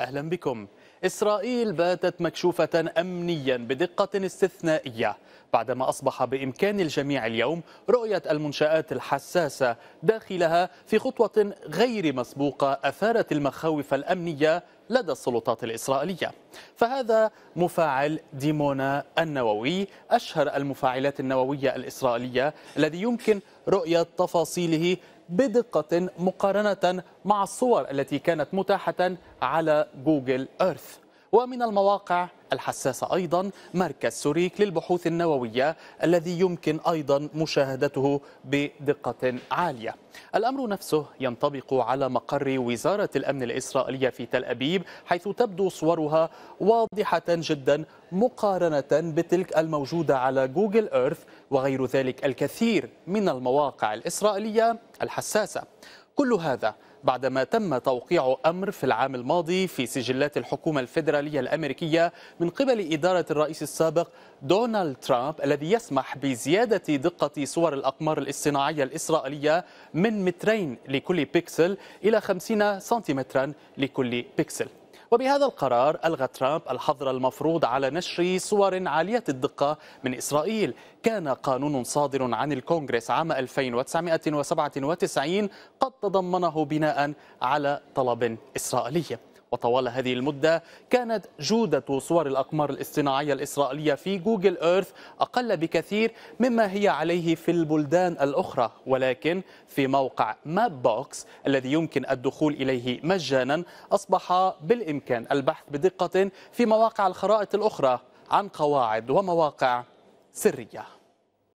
أهلا بكم إسرائيل باتت مكشوفة أمنيا بدقة استثنائية بعدما أصبح بإمكان الجميع اليوم رؤية المنشآت الحساسة داخلها في خطوة غير مسبوقة أثارت المخاوف الأمنية لدى السلطات الإسرائيلية فهذا مفاعل ديمونا النووي أشهر المفاعلات النووية الإسرائيلية الذي يمكن رؤية تفاصيله بدقة مقارنة مع الصور التي كانت متاحة على جوجل ايرث ومن المواقع الحساسة أيضا مركز سوريك للبحوث النووية الذي يمكن أيضا مشاهدته بدقة عالية الأمر نفسه ينطبق على مقر وزارة الأمن الإسرائيلية في تل أبيب حيث تبدو صورها واضحة جدا مقارنة بتلك الموجودة على جوجل إيرث وغير ذلك الكثير من المواقع الإسرائيلية الحساسة كل هذا بعدما تم توقيع أمر في العام الماضي في سجلات الحكومة الفيدرالية الأمريكية من قبل إدارة الرئيس السابق دونالد ترامب الذي يسمح بزيادة دقة صور الأقمار الاصطناعية الإسرائيلية من مترين لكل بيكسل إلى خمسين سنتيمترا لكل بيكسل وبهذا القرار ألغى ترامب الحظر المفروض على نشر صور عالية الدقة من إسرائيل كان قانون صادر عن الكونغرس عام 1997 قد تضمنه بناء على طلب إسرائيلي وطوال هذه المدة كانت جودة صور الأقمار الاصطناعية الإسرائيلية في جوجل إيرث أقل بكثير مما هي عليه في البلدان الأخرى ولكن في موقع ماب بوكس الذي يمكن الدخول إليه مجانا أصبح بالإمكان البحث بدقة في مواقع الخرائط الأخرى عن قواعد ومواقع سريه